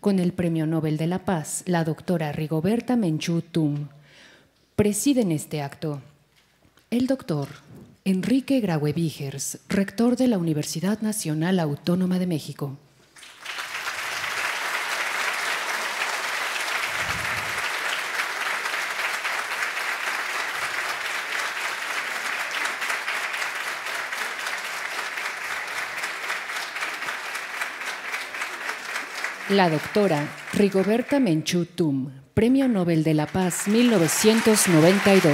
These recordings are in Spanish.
con el Premio Nobel de la Paz, la doctora Rigoberta Menchú Tum. Presiden este acto el doctor Enrique Graue rector de la Universidad Nacional Autónoma de México. la doctora Rigoberta Menchú Tum, Premio Nobel de la Paz 1992.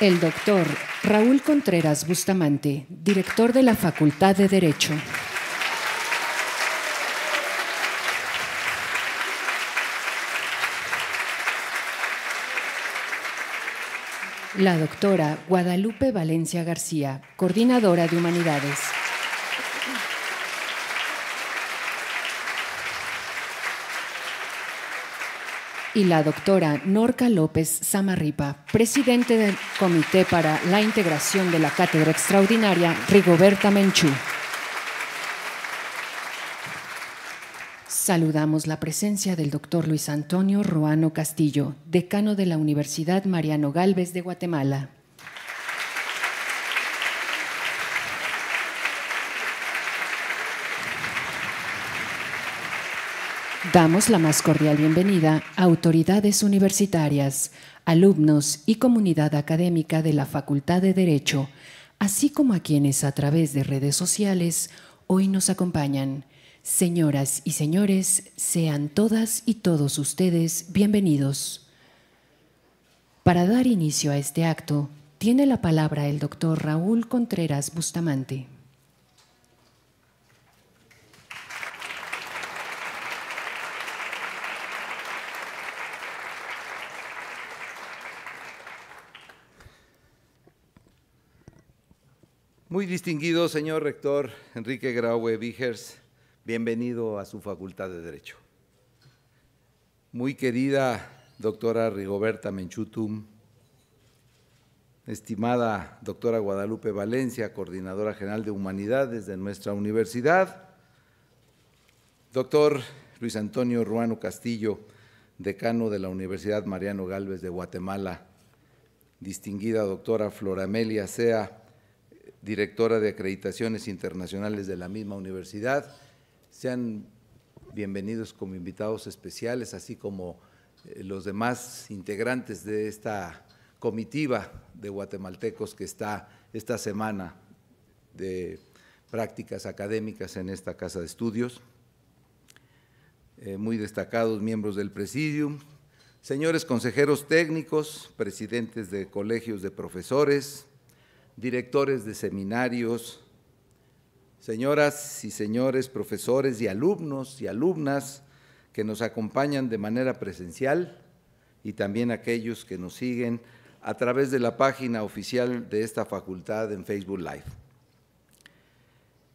El doctor Raúl Contreras Bustamante, director de la Facultad de Derecho. La doctora Guadalupe Valencia García, coordinadora de Humanidades. Y la doctora Norca López Samarripa, presidente del Comité para la Integración de la Cátedra Extraordinaria Rigoberta Menchú. Saludamos la presencia del doctor Luis Antonio Ruano Castillo, decano de la Universidad Mariano Galvez de Guatemala. Damos la más cordial bienvenida a autoridades universitarias, alumnos y comunidad académica de la Facultad de Derecho, así como a quienes a través de redes sociales hoy nos acompañan. Señoras y señores, sean todas y todos ustedes bienvenidos. Para dar inicio a este acto, tiene la palabra el doctor Raúl Contreras Bustamante. Muy distinguido señor rector Enrique Graue Vigers, Bienvenido a su Facultad de Derecho. Muy querida doctora Rigoberta Menchutum, estimada doctora Guadalupe Valencia, coordinadora general de Humanidades de nuestra universidad, doctor Luis Antonio Ruano Castillo, decano de la Universidad Mariano Galvez de Guatemala, distinguida doctora Flora Amelia Sea, directora de acreditaciones internacionales de la misma universidad, sean bienvenidos como invitados especiales, así como eh, los demás integrantes de esta comitiva de guatemaltecos que está esta semana de prácticas académicas en esta casa de estudios. Eh, muy destacados miembros del presidium, señores consejeros técnicos, presidentes de colegios de profesores, directores de seminarios, señoras y señores profesores y alumnos y alumnas que nos acompañan de manera presencial y también aquellos que nos siguen a través de la página oficial de esta facultad en Facebook Live.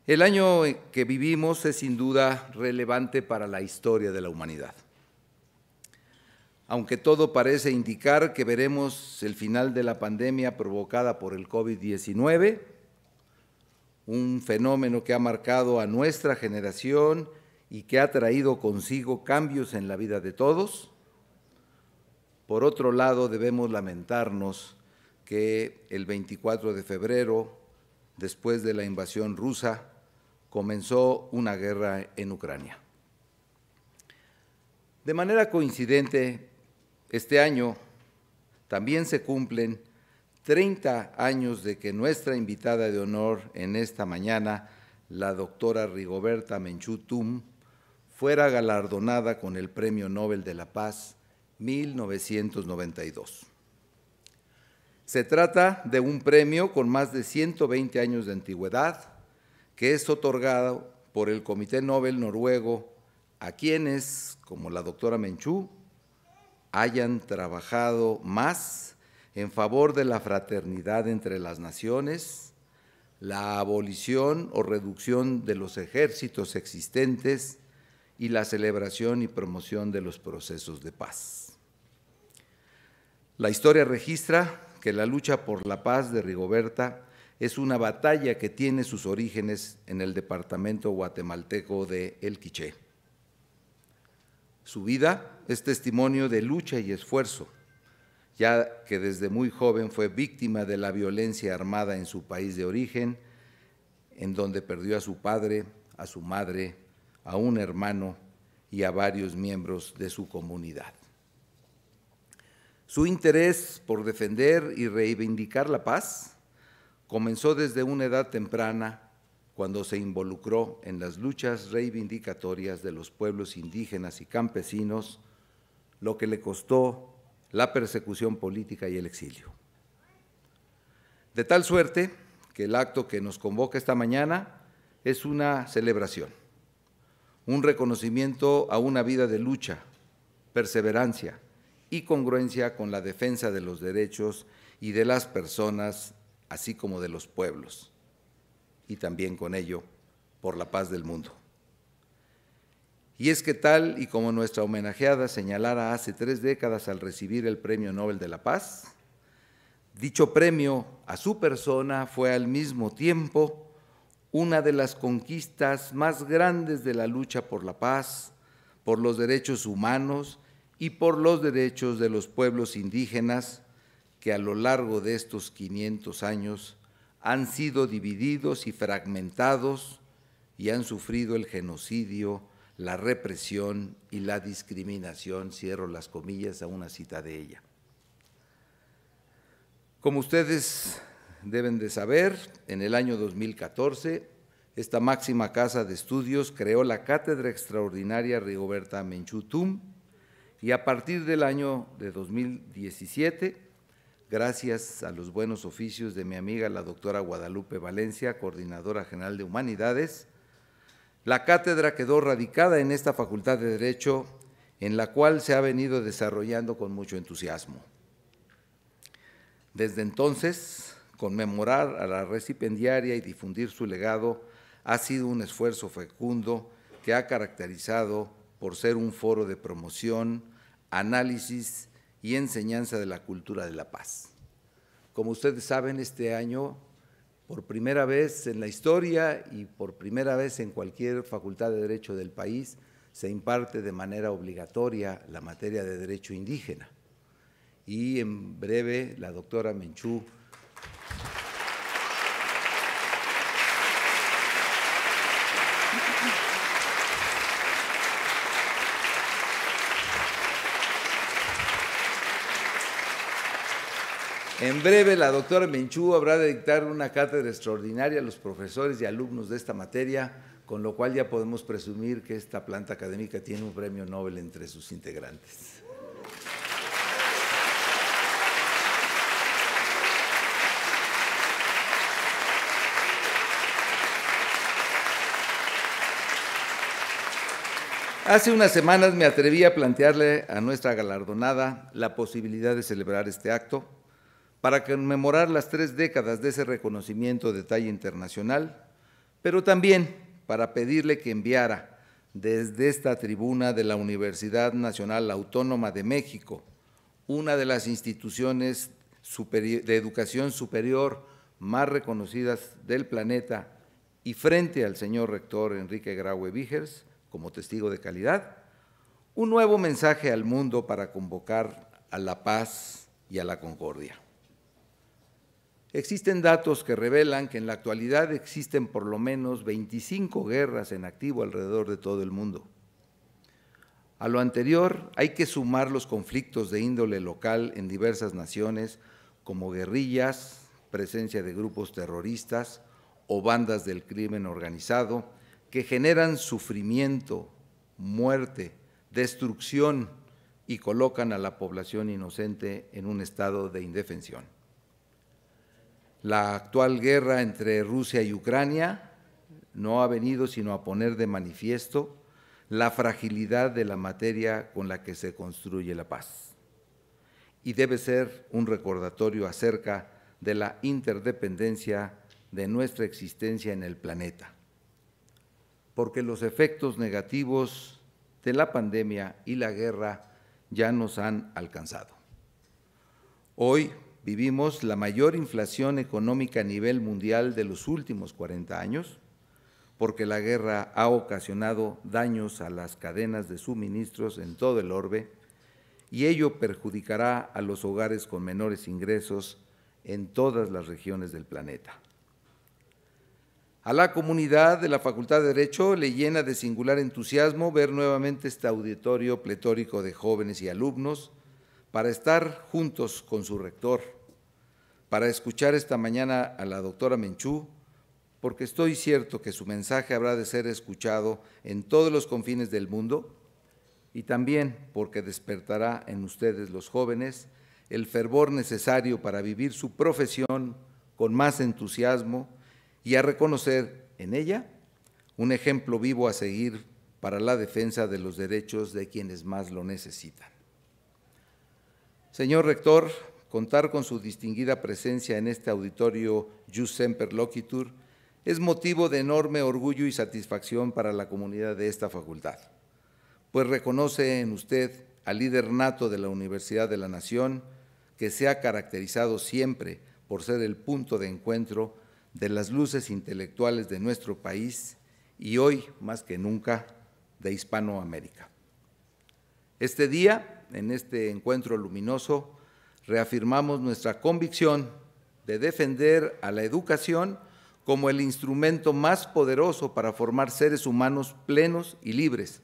El año que vivimos es sin duda relevante para la historia de la humanidad. Aunque todo parece indicar que veremos el final de la pandemia provocada por el COVID-19, un fenómeno que ha marcado a nuestra generación y que ha traído consigo cambios en la vida de todos. Por otro lado, debemos lamentarnos que el 24 de febrero, después de la invasión rusa, comenzó una guerra en Ucrania. De manera coincidente, este año también se cumplen 30 años de que nuestra invitada de honor en esta mañana, la doctora Rigoberta Menchú-Tum, fuera galardonada con el Premio Nobel de la Paz 1992. Se trata de un premio con más de 120 años de antigüedad que es otorgado por el Comité Nobel noruego a quienes, como la doctora Menchú, hayan trabajado más en favor de la fraternidad entre las naciones, la abolición o reducción de los ejércitos existentes y la celebración y promoción de los procesos de paz. La historia registra que la lucha por la paz de Rigoberta es una batalla que tiene sus orígenes en el departamento guatemalteco de El Quiché. Su vida es testimonio de lucha y esfuerzo ya que desde muy joven fue víctima de la violencia armada en su país de origen, en donde perdió a su padre, a su madre, a un hermano y a varios miembros de su comunidad. Su interés por defender y reivindicar la paz comenzó desde una edad temprana cuando se involucró en las luchas reivindicatorias de los pueblos indígenas y campesinos, lo que le costó la persecución política y el exilio. De tal suerte que el acto que nos convoca esta mañana es una celebración, un reconocimiento a una vida de lucha, perseverancia y congruencia con la defensa de los derechos y de las personas, así como de los pueblos, y también con ello por la paz del mundo. Y es que tal y como nuestra homenajeada señalara hace tres décadas al recibir el Premio Nobel de la Paz, dicho premio a su persona fue al mismo tiempo una de las conquistas más grandes de la lucha por la paz, por los derechos humanos y por los derechos de los pueblos indígenas que a lo largo de estos 500 años han sido divididos y fragmentados y han sufrido el genocidio la represión y la discriminación, cierro las comillas a una cita de ella. Como ustedes deben de saber, en el año 2014, esta máxima casa de estudios creó la Cátedra Extraordinaria Rigoberta Menchutum y a partir del año de 2017 gracias a los buenos oficios de mi amiga la doctora Guadalupe Valencia, coordinadora general de Humanidades, la cátedra quedó radicada en esta Facultad de Derecho, en la cual se ha venido desarrollando con mucho entusiasmo. Desde entonces, conmemorar a la recipendiaria y difundir su legado ha sido un esfuerzo fecundo que ha caracterizado por ser un foro de promoción, análisis y enseñanza de la cultura de la paz. Como ustedes saben, este año por primera vez en la historia y por primera vez en cualquier facultad de derecho del país se imparte de manera obligatoria la materia de derecho indígena. Y en breve la doctora Menchú En breve, la doctora Menchú habrá de dictar una cátedra extraordinaria a los profesores y alumnos de esta materia, con lo cual ya podemos presumir que esta planta académica tiene un premio Nobel entre sus integrantes. Hace unas semanas me atreví a plantearle a nuestra galardonada la posibilidad de celebrar este acto para conmemorar las tres décadas de ese reconocimiento de talla internacional, pero también para pedirle que enviara desde esta tribuna de la Universidad Nacional Autónoma de México, una de las instituciones de educación superior más reconocidas del planeta, y frente al señor rector Enrique Graue Vigers, como testigo de calidad, un nuevo mensaje al mundo para convocar a la paz y a la concordia. Existen datos que revelan que en la actualidad existen por lo menos 25 guerras en activo alrededor de todo el mundo. A lo anterior hay que sumar los conflictos de índole local en diversas naciones, como guerrillas, presencia de grupos terroristas o bandas del crimen organizado, que generan sufrimiento, muerte, destrucción y colocan a la población inocente en un estado de indefensión. La actual guerra entre Rusia y Ucrania no ha venido sino a poner de manifiesto la fragilidad de la materia con la que se construye la paz. Y debe ser un recordatorio acerca de la interdependencia de nuestra existencia en el planeta, porque los efectos negativos de la pandemia y la guerra ya nos han alcanzado. Hoy vivimos la mayor inflación económica a nivel mundial de los últimos 40 años, porque la guerra ha ocasionado daños a las cadenas de suministros en todo el orbe y ello perjudicará a los hogares con menores ingresos en todas las regiones del planeta. A la comunidad de la Facultad de Derecho le llena de singular entusiasmo ver nuevamente este auditorio pletórico de jóvenes y alumnos, para estar juntos con su rector, para escuchar esta mañana a la doctora Menchú, porque estoy cierto que su mensaje habrá de ser escuchado en todos los confines del mundo y también porque despertará en ustedes los jóvenes el fervor necesario para vivir su profesión con más entusiasmo y a reconocer en ella un ejemplo vivo a seguir para la defensa de los derechos de quienes más lo necesitan. Señor rector, contar con su distinguida presencia en este auditorio Jus Semper Loquitur es motivo de enorme orgullo y satisfacción para la comunidad de esta facultad, pues reconoce en usted al líder nato de la Universidad de la Nación, que se ha caracterizado siempre por ser el punto de encuentro de las luces intelectuales de nuestro país y hoy, más que nunca, de Hispanoamérica. Este día en este encuentro luminoso, reafirmamos nuestra convicción de defender a la educación como el instrumento más poderoso para formar seres humanos plenos y libres,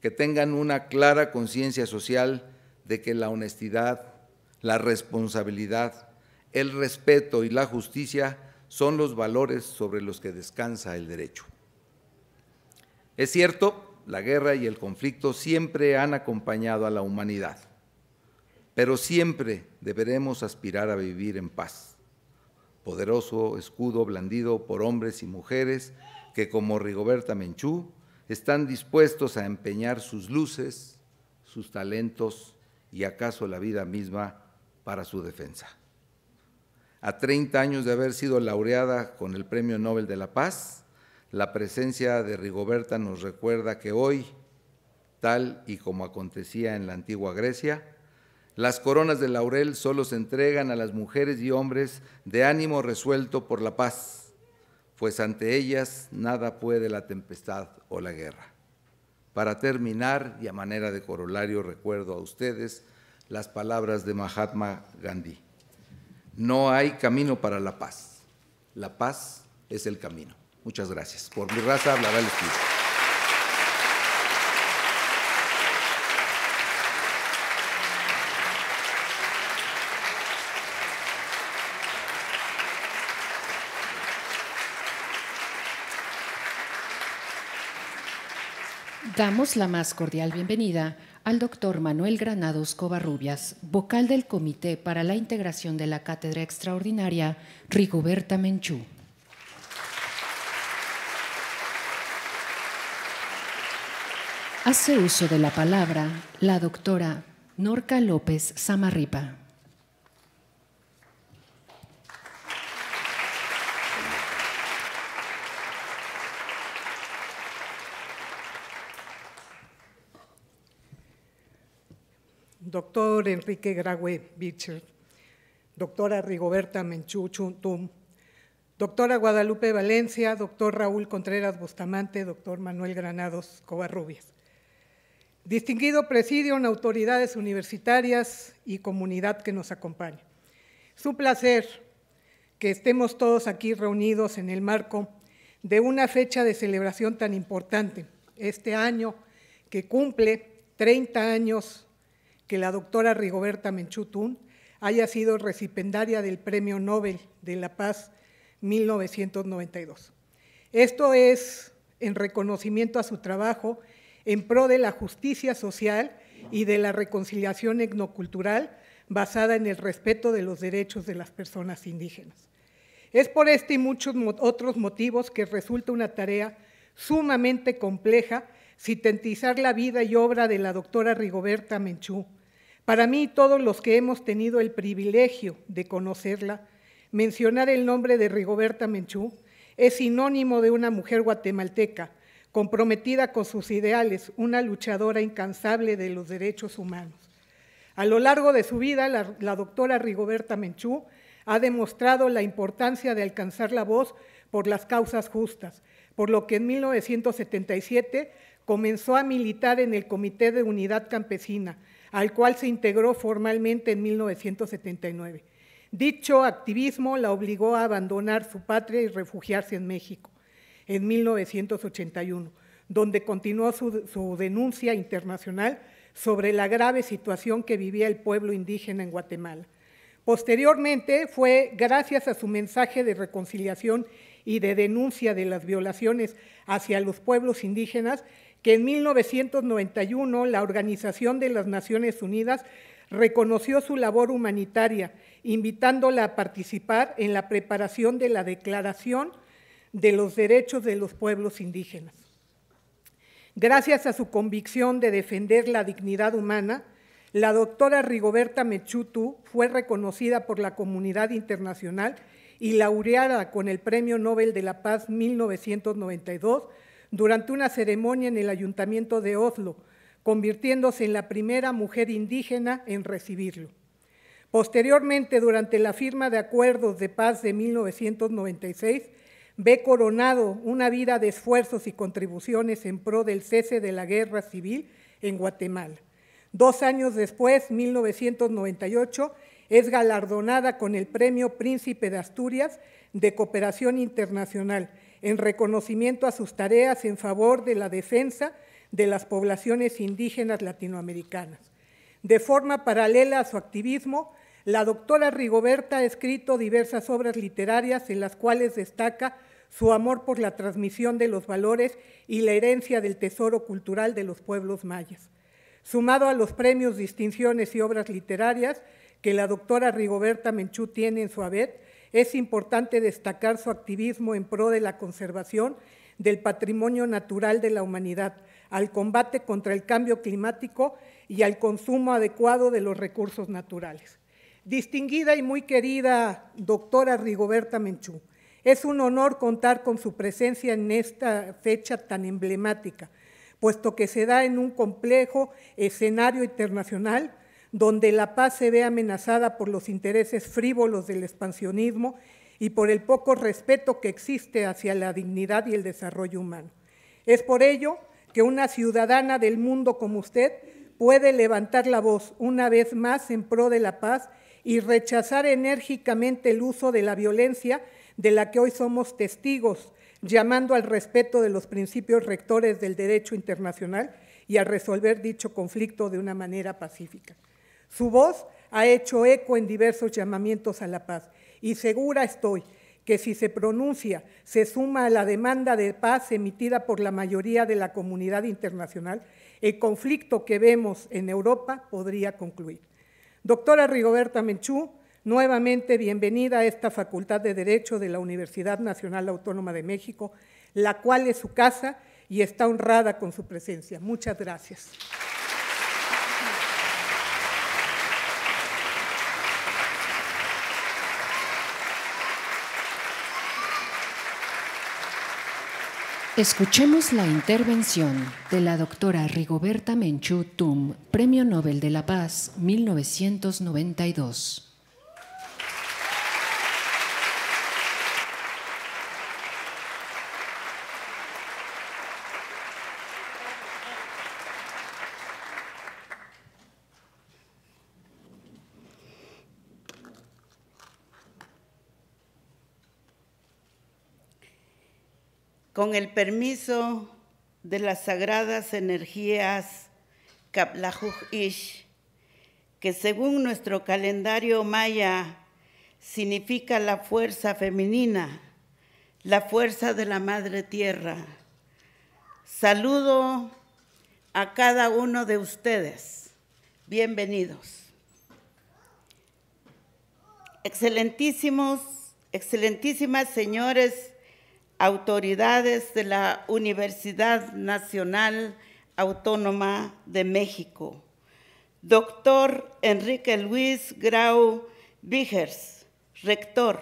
que tengan una clara conciencia social de que la honestidad, la responsabilidad, el respeto y la justicia son los valores sobre los que descansa el derecho. Es cierto la guerra y el conflicto siempre han acompañado a la humanidad, pero siempre deberemos aspirar a vivir en paz. Poderoso escudo blandido por hombres y mujeres que, como Rigoberta Menchú, están dispuestos a empeñar sus luces, sus talentos y acaso la vida misma para su defensa. A 30 años de haber sido laureada con el Premio Nobel de la Paz, la presencia de Rigoberta nos recuerda que hoy, tal y como acontecía en la antigua Grecia, las coronas de laurel solo se entregan a las mujeres y hombres de ánimo resuelto por la paz, pues ante ellas nada puede la tempestad o la guerra. Para terminar, y a manera de corolario, recuerdo a ustedes las palabras de Mahatma Gandhi. No hay camino para la paz. La paz es el camino. Muchas gracias. Por mi raza hablará el Espíritu. Damos la más cordial bienvenida al doctor Manuel Granados Covarrubias, vocal del Comité para la Integración de la Cátedra Extraordinaria Rigoberta Menchú. Hace uso de la palabra la doctora Norca López Samarripa. Doctor Enrique Graue Bicher, doctora Rigoberta Menchú Chuntum, doctora Guadalupe Valencia, doctor Raúl Contreras Bustamante, doctor Manuel Granados Covarrubias distinguido presidio en autoridades universitarias y comunidad que nos acompaña. Es un placer que estemos todos aquí reunidos en el marco de una fecha de celebración tan importante, este año que cumple 30 años que la doctora Rigoberta Menchutún haya sido recipendaria del Premio Nobel de la Paz 1992. Esto es en reconocimiento a su trabajo en pro de la justicia social y de la reconciliación etnocultural basada en el respeto de los derechos de las personas indígenas. Es por este y muchos otros motivos que resulta una tarea sumamente compleja sintetizar la vida y obra de la doctora Rigoberta Menchú. Para mí, y todos los que hemos tenido el privilegio de conocerla, mencionar el nombre de Rigoberta Menchú es sinónimo de una mujer guatemalteca comprometida con sus ideales, una luchadora incansable de los derechos humanos. A lo largo de su vida, la, doctora Rigoberta Menchú ha demostrado la importancia de alcanzar la voz por las causas justas, por lo que en 1977 comenzó a militar en el Comité de Unidad Campesina, al cual se integró formalmente en 1979. Dicho activismo la obligó a abandonar su patria y refugiarse en México en 1981, donde continuó su, denuncia internacional sobre la grave situación que vivía el pueblo indígena en Guatemala. Posteriormente fue gracias a su mensaje de reconciliación y de denuncia de las violaciones hacia los pueblos indígenas que en 1991 la Organización de las Naciones Unidas reconoció su labor humanitaria, invitándola a participar en la preparación de la Declaración de los derechos de los pueblos indígenas. Gracias a su convicción de defender la dignidad humana, la doctora Rigoberta Mechutu fue reconocida por la comunidad internacional y laureada con el Premio Nobel de la Paz 1992 durante una ceremonia en el Ayuntamiento de Oslo, convirtiéndose en la primera mujer indígena en recibirlo. Posteriormente, durante la firma de acuerdos de paz de 1996, ve coronado una vida de esfuerzos y contribuciones en pro del cese de la guerra civil en Guatemala. Dos años después, 1998, es galardonada con el Premio Príncipe de Asturias de Cooperación Internacional, en reconocimiento a sus tareas en favor de la defensa de las poblaciones indígenas latinoamericanas. De forma paralela a su activismo, la doctora Rigoberta ha escrito diversas obras literarias en las cuales destaca su amor por la transmisión de los valores y la herencia del tesoro cultural de los pueblos mayas. Sumado a los premios, distinciones y obras literarias que la doctora Rigoberta Menchú tiene en su haber, es importante destacar su activismo en pro de la conservación del patrimonio natural de la humanidad, al combate contra el cambio climático y al consumo adecuado de los recursos naturales. Distinguida y muy querida doctora Rigoberta Menchú, es un honor contar con su presencia en esta fecha tan emblemática, puesto que se da en un complejo escenario internacional donde la paz se ve amenazada por los intereses frívolos del expansionismo y por el poco respeto que existe hacia la dignidad y el desarrollo humano. Es por ello que una ciudadana del mundo como usted puede levantar la voz una vez más en pro de la paz y rechazar enérgicamente el uso de la violencia de la que hoy somos testigos, llamando al respeto de los principios rectores del derecho internacional y a resolver dicho conflicto de una manera pacífica. Su voz ha hecho eco en diversos llamamientos a la paz y segura estoy que si se pronuncia, se suma a la demanda de paz emitida por la mayoría de la comunidad internacional, el conflicto que vemos en Europa podría concluir. Doctora Rigoberta Menchú, Nuevamente, bienvenida a esta Facultad de Derecho de la Universidad Nacional Autónoma de México, la cual es su casa y está honrada con su presencia. Muchas gracias. Escuchemos la intervención de la doctora Rigoberta Menchú Tum, Premio Nobel de la Paz 1992. con el permiso de las sagradas energías Ish, que según nuestro calendario maya significa la fuerza femenina, la fuerza de la Madre Tierra. Saludo a cada uno de ustedes. Bienvenidos. Excelentísimos, excelentísimas señores autoridades de la Universidad Nacional Autónoma de México, doctor Enrique Luis Grau Vigers, rector,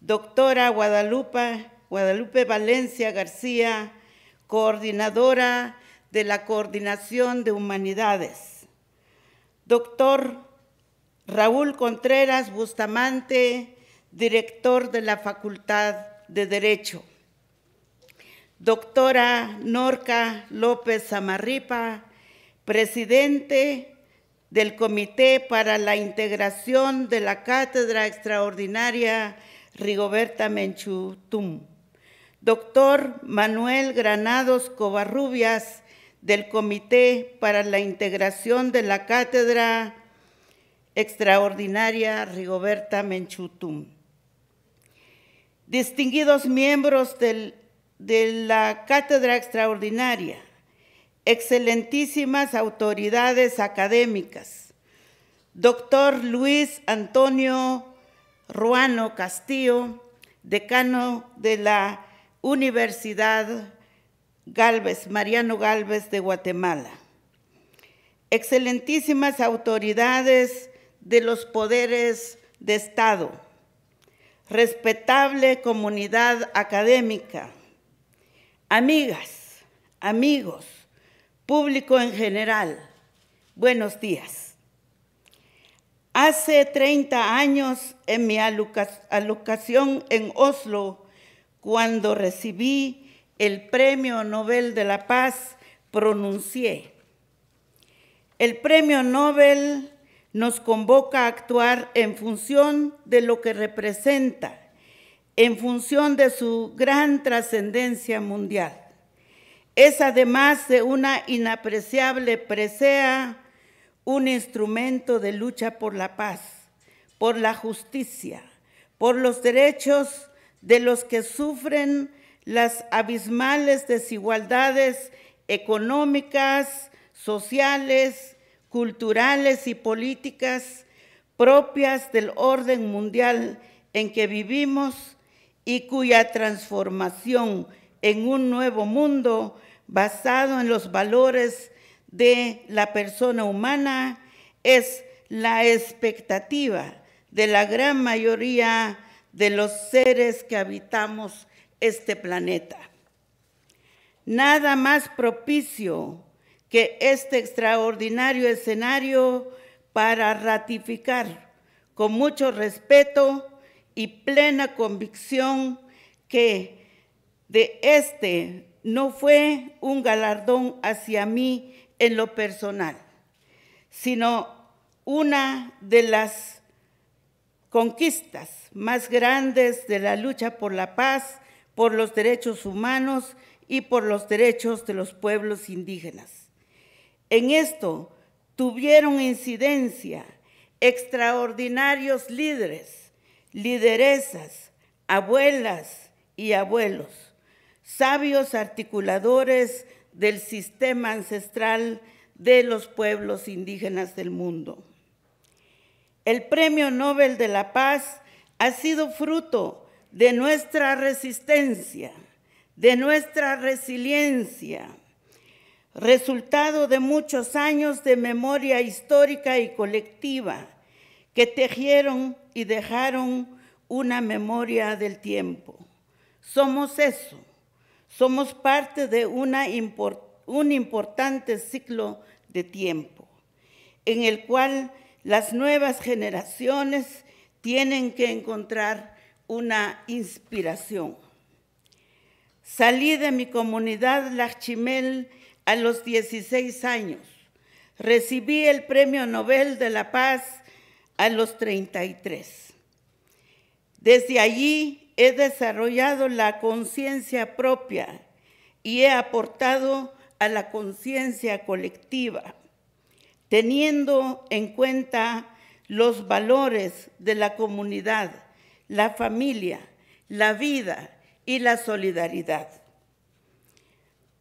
doctora Guadalupe, Guadalupe Valencia García, coordinadora de la Coordinación de Humanidades, doctor Raúl Contreras Bustamante, director de la Facultad de Derecho doctora Norca López Zamarripa, presidente del Comité para la Integración de la Cátedra Extraordinaria Rigoberta Menchutum, doctor Manuel Granados Covarrubias, del Comité para la Integración de la Cátedra Extraordinaria Rigoberta Menchutum. Distinguidos miembros del de la Cátedra Extraordinaria, excelentísimas autoridades académicas, doctor Luis Antonio Ruano Castillo, decano de la Universidad Galvez, Mariano Galvez de Guatemala. Excelentísimas autoridades de los poderes de Estado, respetable comunidad académica, Amigas, amigos, público en general, buenos días. Hace 30 años en mi alocación en Oslo, cuando recibí el Premio Nobel de la Paz, pronuncié, el Premio Nobel nos convoca a actuar en función de lo que representa en función de su gran trascendencia mundial. Es además de una inapreciable presea un instrumento de lucha por la paz, por la justicia, por los derechos de los que sufren las abismales desigualdades económicas, sociales, culturales y políticas propias del orden mundial en que vivimos y cuya transformación en un nuevo mundo basado en los valores de la persona humana es la expectativa de la gran mayoría de los seres que habitamos este planeta. Nada más propicio que este extraordinario escenario para ratificar con mucho respeto y plena convicción que de este no fue un galardón hacia mí en lo personal, sino una de las conquistas más grandes de la lucha por la paz, por los derechos humanos y por los derechos de los pueblos indígenas. En esto tuvieron incidencia extraordinarios líderes lideresas, abuelas y abuelos, sabios articuladores del sistema ancestral de los pueblos indígenas del mundo. El Premio Nobel de la Paz ha sido fruto de nuestra resistencia, de nuestra resiliencia, resultado de muchos años de memoria histórica y colectiva que tejieron y dejaron una memoria del tiempo. Somos eso, somos parte de un importante ciclo de tiempo, en el cual las nuevas generaciones tienen que encontrar una inspiración. Salí de mi comunidad Lachimel a los 16 años. Recibí el Premio Nobel de la Paz a los 33. Desde allí he desarrollado la conciencia propia y he aportado a la conciencia colectiva, teniendo en cuenta los valores de la comunidad, la familia, la vida y la solidaridad.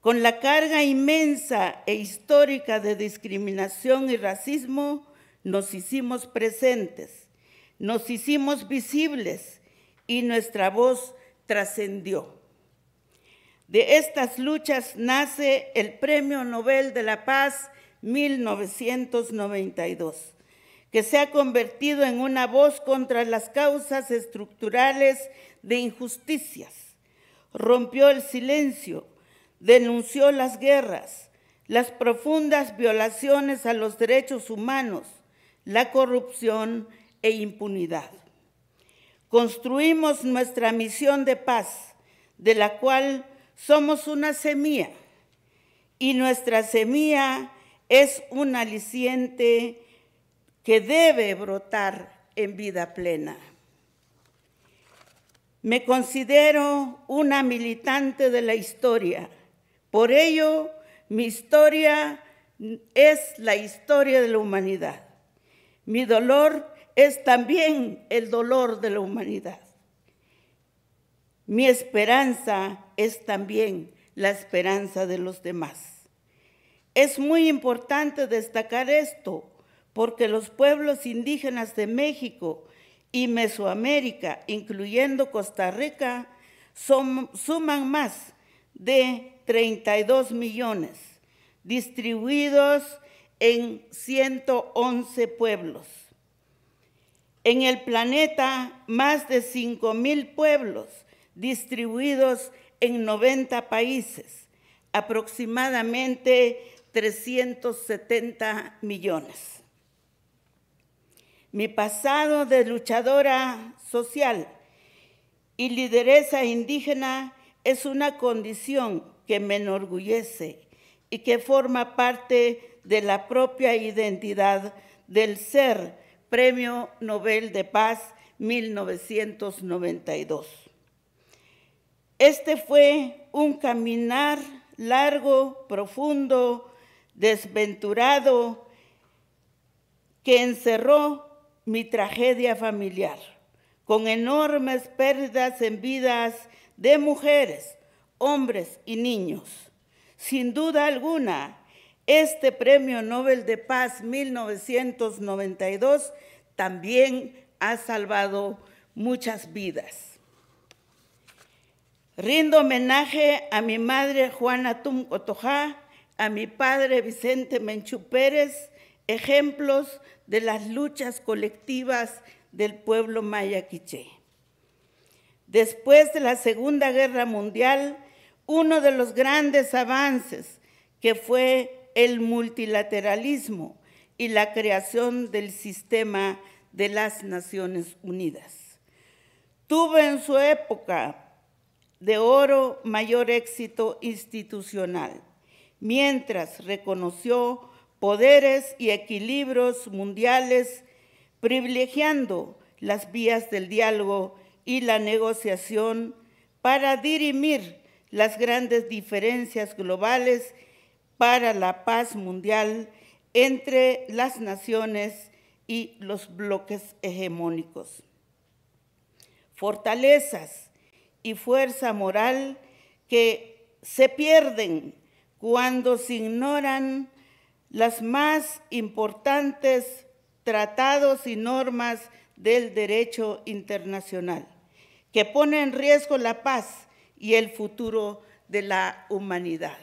Con la carga inmensa e histórica de discriminación y racismo, nos hicimos presentes, nos hicimos visibles y nuestra voz trascendió. De estas luchas nace el Premio Nobel de la Paz 1992, que se ha convertido en una voz contra las causas estructurales de injusticias. Rompió el silencio, denunció las guerras, las profundas violaciones a los derechos humanos, la corrupción e impunidad. Construimos nuestra misión de paz, de la cual somos una semilla, y nuestra semilla es un aliciente que debe brotar en vida plena. Me considero una militante de la historia. Por ello, mi historia es la historia de la humanidad. Mi dolor es también el dolor de la humanidad. Mi esperanza es también la esperanza de los demás. Es muy importante destacar esto porque los pueblos indígenas de México y Mesoamérica, incluyendo Costa Rica, suman más de 32 millones, distribuidos en 111 pueblos. En el planeta, más de mil pueblos distribuidos en 90 países, aproximadamente 370 millones. Mi pasado de luchadora social y lideresa indígena es una condición que me enorgullece y que forma parte de la propia identidad del ser, Premio Nobel de Paz 1992. Este fue un caminar largo, profundo, desventurado, que encerró mi tragedia familiar, con enormes pérdidas en vidas de mujeres, hombres y niños. Sin duda alguna, este Premio Nobel de Paz 1992 también ha salvado muchas vidas. Rindo homenaje a mi madre Juana Tum Otojá, a mi padre Vicente Menchú Pérez, ejemplos de las luchas colectivas del pueblo maya Después de la Segunda Guerra Mundial, uno de los grandes avances que fue el multilateralismo y la creación del sistema de las Naciones Unidas. Tuvo en su época de oro mayor éxito institucional, mientras reconoció poderes y equilibrios mundiales, privilegiando las vías del diálogo y la negociación para dirimir las grandes diferencias globales para la paz mundial entre las naciones y los bloques hegemónicos. Fortalezas y fuerza moral que se pierden cuando se ignoran las más importantes tratados y normas del derecho internacional, que pone en riesgo la paz y el futuro de la humanidad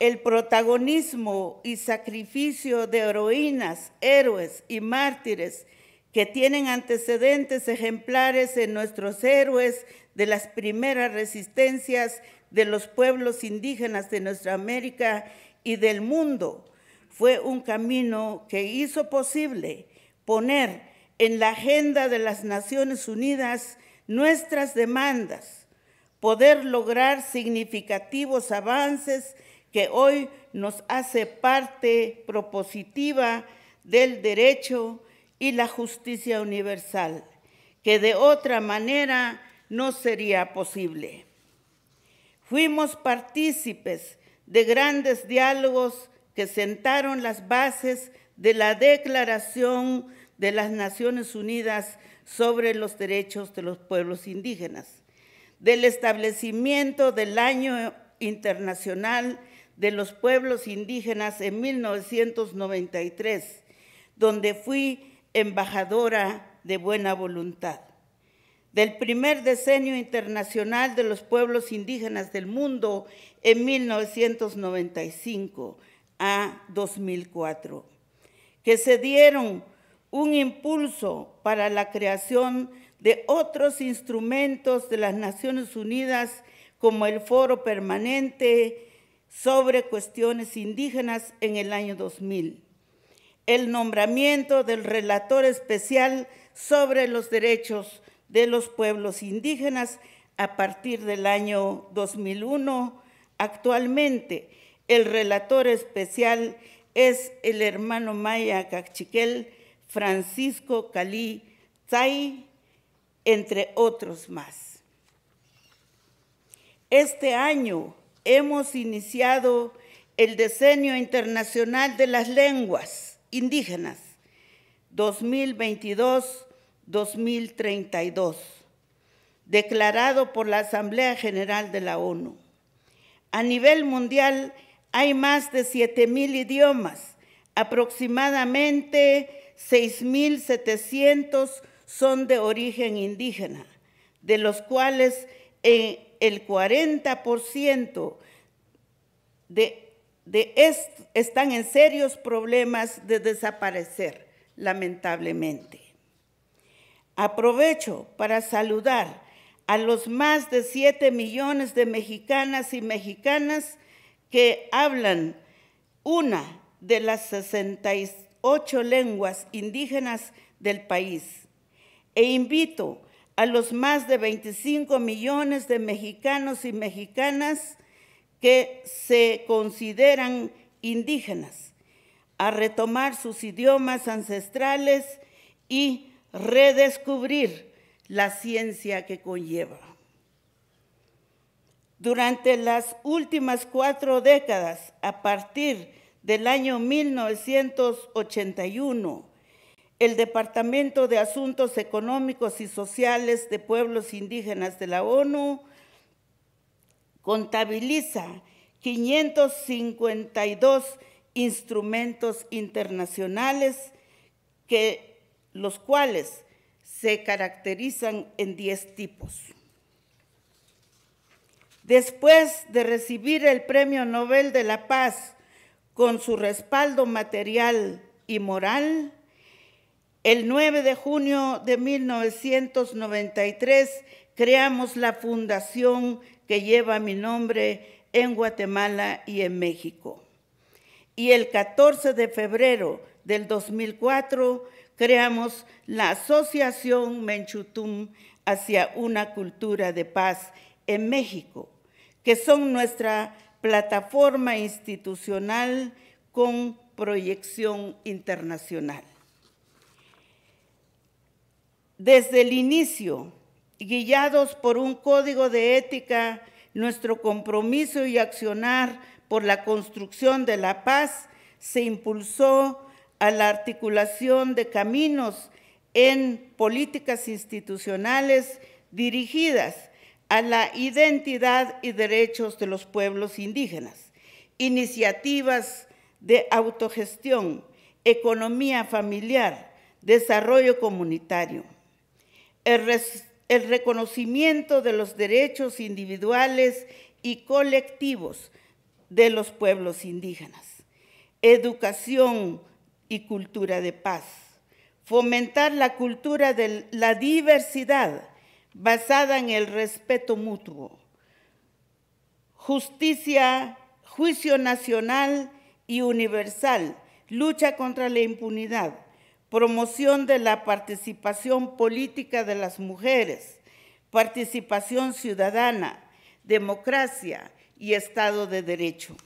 el protagonismo y sacrificio de heroínas, héroes y mártires que tienen antecedentes ejemplares en nuestros héroes de las primeras resistencias de los pueblos indígenas de nuestra América y del mundo, fue un camino que hizo posible poner en la agenda de las Naciones Unidas nuestras demandas, poder lograr significativos avances que hoy nos hace parte propositiva del derecho y la justicia universal, que de otra manera no sería posible. Fuimos partícipes de grandes diálogos que sentaron las bases de la Declaración de las Naciones Unidas sobre los Derechos de los Pueblos Indígenas, del establecimiento del Año Internacional de los pueblos indígenas en 1993, donde fui embajadora de buena voluntad. Del primer decenio internacional de los pueblos indígenas del mundo en 1995 a 2004, que se dieron un impulso para la creación de otros instrumentos de las Naciones Unidas como el Foro Permanente sobre cuestiones indígenas en el año 2000, el nombramiento del relator especial sobre los derechos de los pueblos indígenas a partir del año 2001. Actualmente, el relator especial es el hermano maya cachiquel Francisco cali zay entre otros más. Este año, hemos iniciado el diseño Internacional de las Lenguas Indígenas 2022-2032, declarado por la Asamblea General de la ONU. A nivel mundial hay más de 7.000 idiomas, aproximadamente 6.700 son de origen indígena, de los cuales en eh, el 40% de, de están en serios problemas de desaparecer, lamentablemente. Aprovecho para saludar a los más de 7 millones de mexicanas y mexicanas que hablan una de las 68 lenguas indígenas del país. E invito a los más de 25 millones de mexicanos y mexicanas que se consideran indígenas, a retomar sus idiomas ancestrales y redescubrir la ciencia que conlleva. Durante las últimas cuatro décadas, a partir del año 1981, el Departamento de Asuntos Económicos y Sociales de Pueblos Indígenas de la ONU contabiliza 552 instrumentos internacionales, que, los cuales se caracterizan en 10 tipos. Después de recibir el Premio Nobel de la Paz con su respaldo material y moral, el 9 de junio de 1993 creamos la fundación que lleva mi nombre en Guatemala y en México. Y el 14 de febrero del 2004 creamos la Asociación Menchutum hacia una cultura de paz en México, que son nuestra plataforma institucional con proyección internacional. Desde el inicio, guiados por un código de ética, nuestro compromiso y accionar por la construcción de la paz se impulsó a la articulación de caminos en políticas institucionales dirigidas a la identidad y derechos de los pueblos indígenas, iniciativas de autogestión, economía familiar, desarrollo comunitario el, reconocimiento de los derechos individuales y colectivos de los pueblos indígenas, educación y cultura de paz, fomentar la cultura de la diversidad basada en el respeto mutuo, justicia, juicio nacional y universal, lucha contra la impunidad, promoción de la participación política de las mujeres, participación ciudadana, democracia y Estado de Derecho.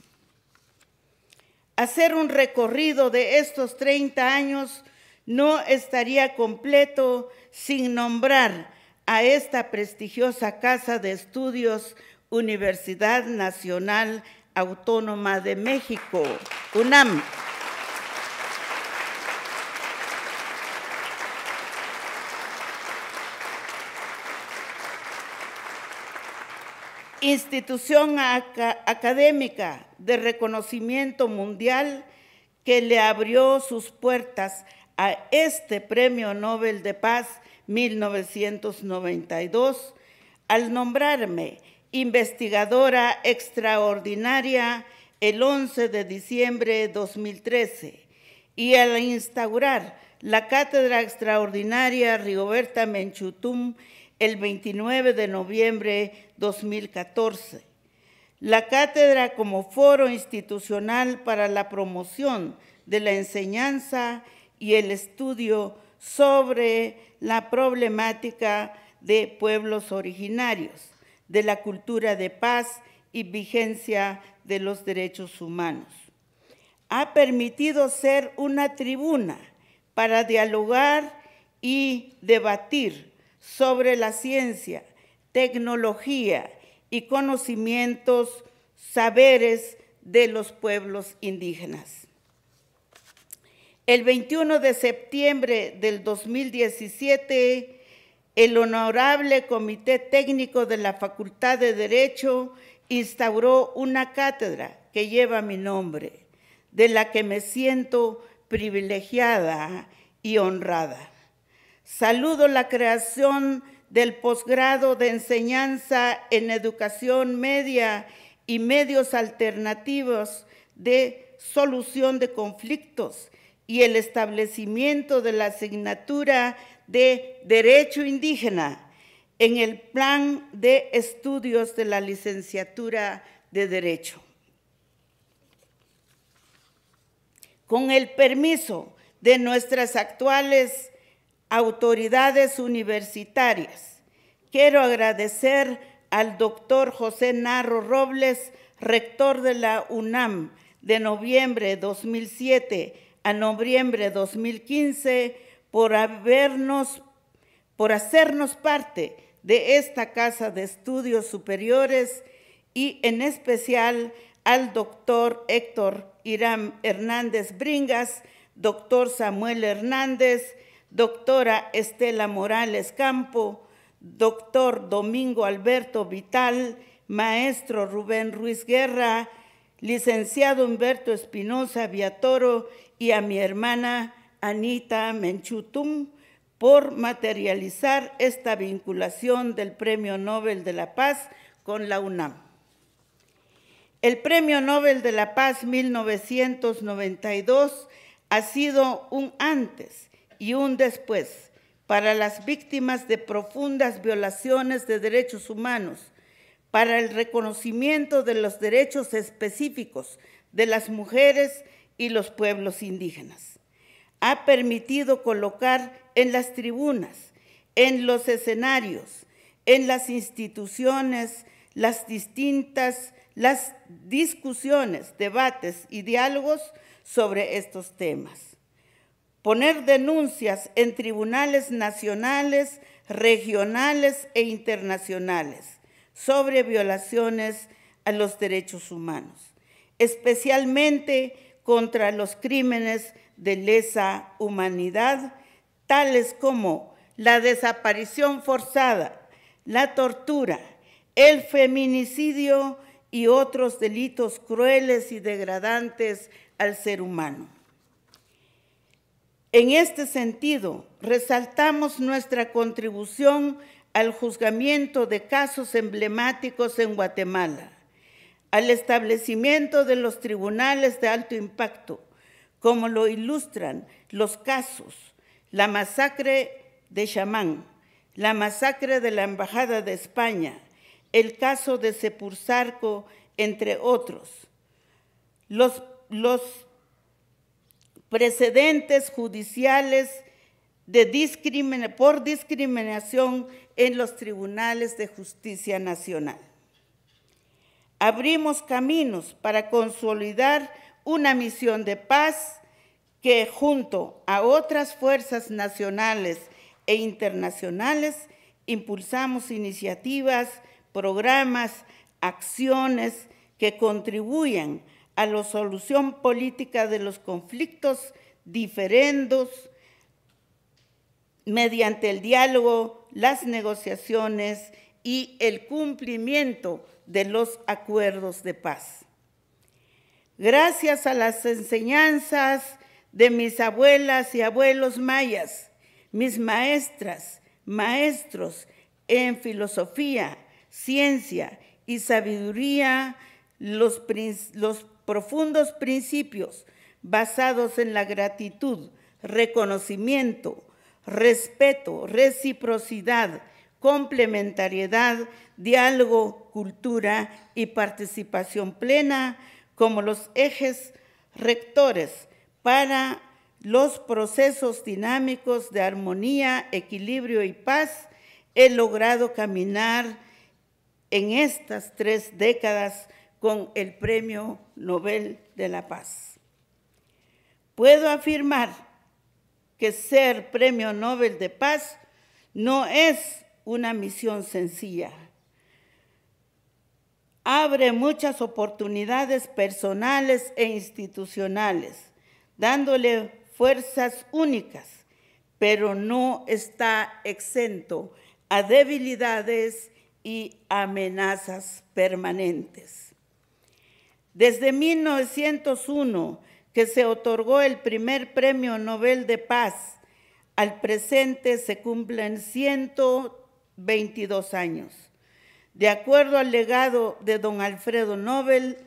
Hacer un recorrido de estos 30 años no estaría completo sin nombrar a esta prestigiosa Casa de Estudios Universidad Nacional Autónoma de México, UNAM. institución académica de reconocimiento mundial que le abrió sus puertas a este Premio Nobel de Paz 1992 al nombrarme investigadora extraordinaria el 11 de diciembre de 2013 y al instaurar la Cátedra Extraordinaria Rigoberta Menchutum el 29 de noviembre 2014. La cátedra como foro institucional para la promoción de la enseñanza y el estudio sobre la problemática de pueblos originarios, de la cultura de paz y vigencia de los derechos humanos. Ha permitido ser una tribuna para dialogar y debatir sobre la ciencia, tecnología y conocimientos, saberes de los pueblos indígenas. El 21 de septiembre del 2017, el Honorable Comité Técnico de la Facultad de Derecho instauró una cátedra que lleva mi nombre, de la que me siento privilegiada y honrada. Saludo la creación del posgrado de enseñanza en educación media y medios alternativos de solución de conflictos y el establecimiento de la asignatura de Derecho Indígena en el plan de estudios de la licenciatura de Derecho. Con el permiso de nuestras actuales autoridades universitarias. Quiero agradecer al doctor José Narro Robles, rector de la UNAM, de noviembre 2007 a noviembre 2015, por por hacernos parte de esta Casa de Estudios Superiores y en especial al doctor Héctor Irán Hernández Bringas, doctor Samuel Hernández, doctora Estela Morales Campo, doctor Domingo Alberto Vital, maestro Rubén Ruiz Guerra, licenciado Humberto Espinosa Viatoro y a mi hermana Anita Menchutum por materializar esta vinculación del Premio Nobel de la Paz con la UNAM. El Premio Nobel de la Paz 1992 ha sido un antes y un después para las víctimas de profundas violaciones de derechos humanos, para el reconocimiento de los derechos específicos de las mujeres y los pueblos indígenas. Ha permitido colocar en las tribunas, en los escenarios, en las instituciones, las distintas, las discusiones, debates y diálogos sobre estos temas poner denuncias en tribunales nacionales, regionales e internacionales sobre violaciones a los derechos humanos, especialmente contra los crímenes de lesa humanidad, tales como la desaparición forzada, la tortura, el feminicidio y otros delitos crueles y degradantes al ser humano. En este sentido, resaltamos nuestra contribución al juzgamiento de casos emblemáticos en Guatemala, al establecimiento de los tribunales de alto impacto, como lo ilustran los casos, la masacre de Chamán, la masacre de la Embajada de España, el caso de Sepursarco, entre otros. Los, los precedentes judiciales de por discriminación en los tribunales de justicia nacional. Abrimos caminos para consolidar una misión de paz que junto a otras fuerzas nacionales e internacionales impulsamos iniciativas, programas, acciones que contribuyan a la solución política de los conflictos diferendos mediante el diálogo, las negociaciones y el cumplimiento de los acuerdos de paz. Gracias a las enseñanzas de mis abuelas y abuelos mayas, mis maestras, maestros en filosofía, ciencia y sabiduría, los, los profundos principios basados en la gratitud, reconocimiento, respeto, reciprocidad, complementariedad, diálogo, cultura y participación plena como los ejes rectores para los procesos dinámicos de armonía, equilibrio y paz, he logrado caminar en estas tres décadas con el Premio Nobel de la Paz. Puedo afirmar que ser Premio Nobel de Paz no es una misión sencilla. Abre muchas oportunidades personales e institucionales, dándole fuerzas únicas, pero no está exento a debilidades y amenazas permanentes. Desde 1901 que se otorgó el primer premio Nobel de Paz, al presente se cumplen 122 años. De acuerdo al legado de don Alfredo Nobel,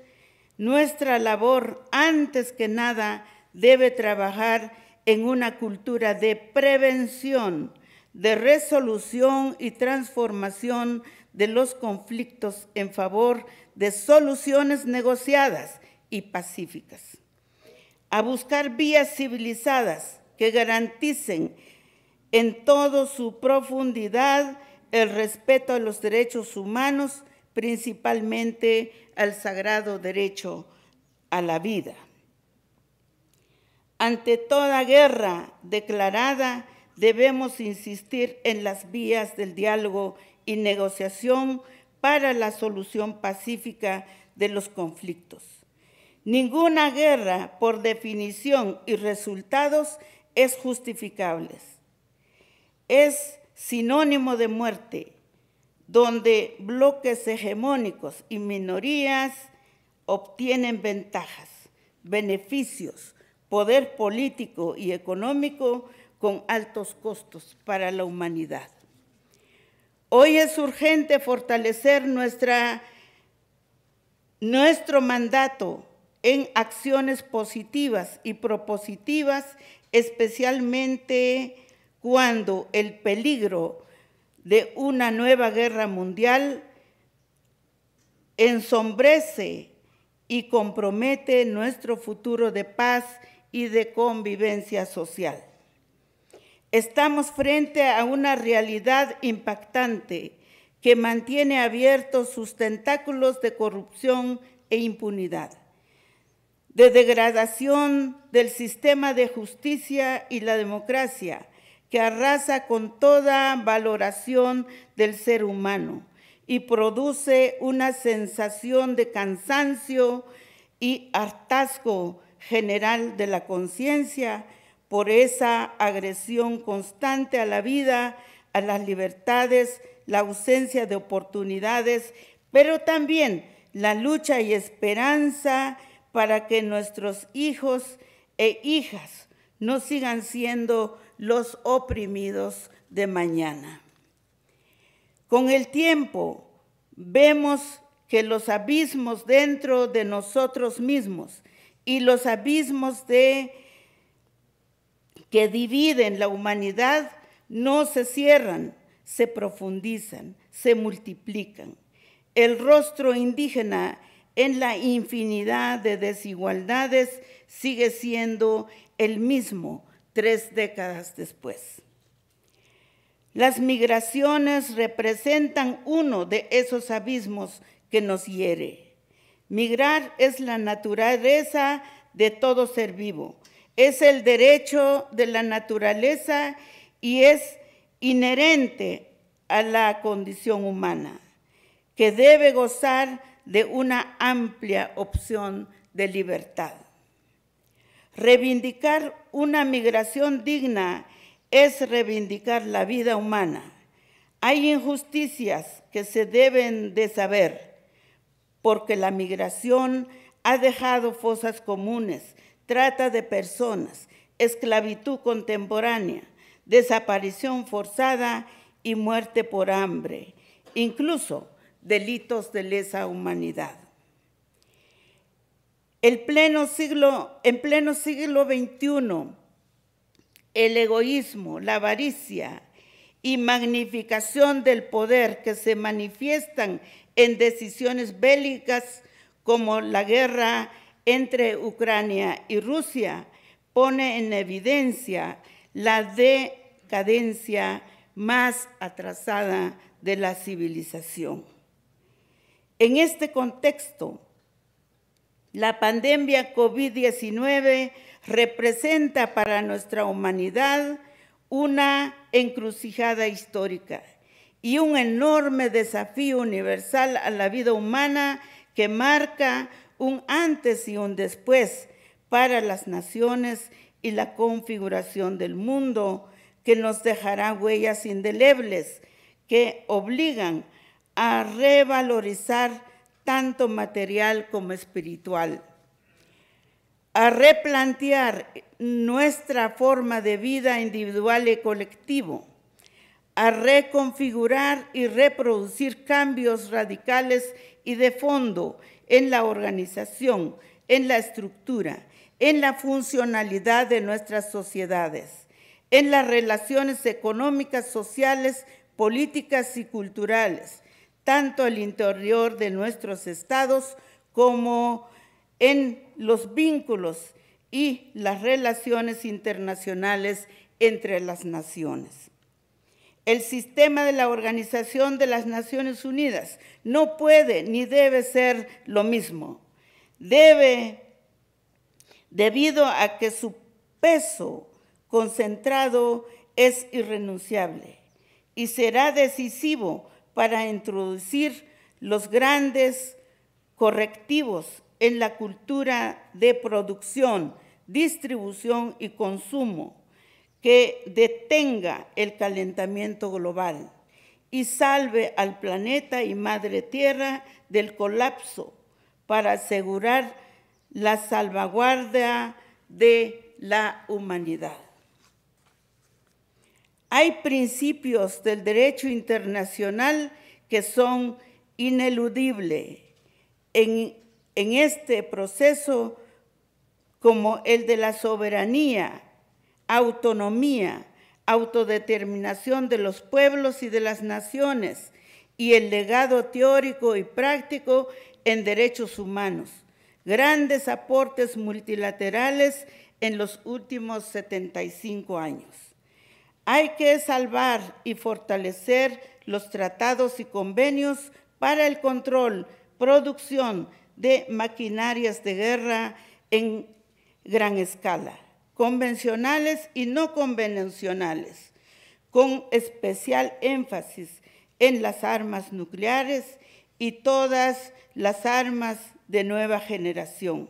nuestra labor, antes que nada, debe trabajar en una cultura de prevención, de resolución y transformación de los conflictos en favor de de soluciones negociadas y pacíficas, a buscar vías civilizadas que garanticen en toda su profundidad el respeto a los derechos humanos, principalmente al sagrado derecho a la vida. Ante toda guerra declarada, debemos insistir en las vías del diálogo y negociación para la solución pacífica de los conflictos. Ninguna guerra, por definición y resultados, es justificable. Es sinónimo de muerte, donde bloques hegemónicos y minorías obtienen ventajas, beneficios, poder político y económico con altos costos para la humanidad. Hoy es urgente fortalecer nuestro mandato en acciones positivas y propositivas, especialmente cuando el peligro de una nueva guerra mundial ensombrece y compromete nuestro futuro de paz y de convivencia social. Estamos frente a una realidad impactante que mantiene abiertos sus tentáculos de corrupción e impunidad, de degradación del sistema de justicia y la democracia, que arrasa con toda valoración del ser humano y produce una sensación de cansancio y hartazgo general de la conciencia por esa agresión constante a la vida, a las libertades, la ausencia de oportunidades, pero también la lucha y esperanza para que nuestros hijos e hijas no sigan siendo los oprimidos de mañana. Con el tiempo vemos que los abismos dentro de nosotros mismos y los abismos de que dividen la humanidad no se cierran, se profundizan, se multiplican. El rostro indígena en la infinidad de desigualdades sigue siendo el mismo tres décadas después. Las migraciones representan uno de esos abismos que nos hiere. Migrar es la naturaleza de todo ser vivo, es el derecho de la naturaleza y es inherente a la condición humana, que debe gozar de una amplia opción de libertad. Reivindicar una migración digna es reivindicar la vida humana. Hay injusticias que se deben de saber, porque la migración ha dejado fosas comunes, trata de personas, esclavitud contemporánea, desaparición forzada y muerte por hambre, incluso delitos de lesa humanidad. en pleno siglo XXI, el egoísmo, la avaricia y magnificación del poder que se manifiestan en decisiones bélicas como la guerra entre Ucrania y Rusia pone en evidencia la decadencia más atrasada de la civilización. En este contexto, la pandemia COVID-19 representa para nuestra humanidad una encrucijada histórica y un enorme desafío universal a la vida humana que marca un antes y un después para las naciones y la configuración del mundo que nos dejará huellas indelebles que obligan a revalorizar tanto material como espiritual, a replantear nuestra forma de vida individual y colectivo, a reconfigurar y reproducir cambios radicales y de fondo en la organización, en la estructura, en la funcionalidad de nuestras sociedades, en las relaciones económicas, sociales, políticas y culturales, tanto al interior de nuestros estados como en los vínculos y las relaciones internacionales entre las naciones el sistema de la Organización de las Naciones Unidas. No puede ni debe ser lo mismo. Debe, debido a que su peso concentrado es irrenunciable y será decisivo para introducir los grandes correctivos en la cultura de producción, distribución y consumo que detenga el calentamiento global y salve al planeta y Madre Tierra del colapso para asegurar la salvaguardia de la humanidad. Hay principios del derecho internacional que son ineludibles en, este proceso como el de la soberanía autonomía, autodeterminación de los pueblos y de las naciones y el legado teórico y práctico en derechos humanos. Grandes aportes multilaterales en los últimos 75 años. Hay que salvar y fortalecer los tratados y convenios para el control, producción de maquinarias de guerra en gran escala convencionales y no convencionales, con especial énfasis en las armas nucleares y todas las armas de nueva generación,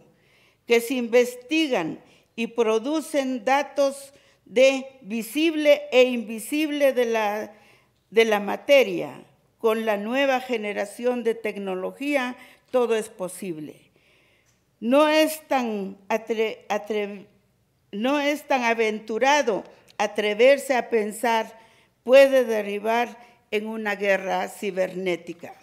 que se investigan y producen datos de visible e invisible de la, de la materia. Con la nueva generación de tecnología todo es posible. No es tan atrevido no es tan aventurado atreverse a pensar puede derivar en una guerra cibernética.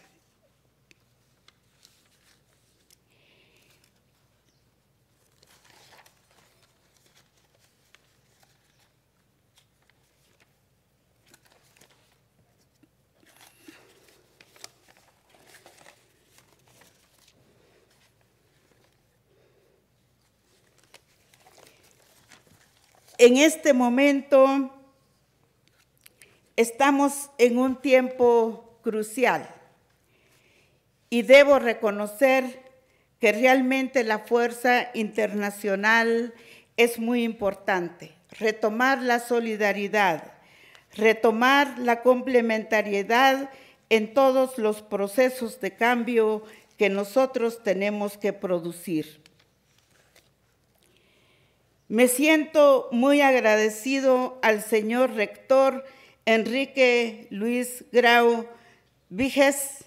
en este momento estamos en un tiempo crucial y debo reconocer que realmente la fuerza internacional es muy importante. Retomar la solidaridad, retomar la complementariedad en todos los procesos de cambio que nosotros tenemos que producir. Me siento muy agradecido al señor rector Enrique Luis Grau Viges,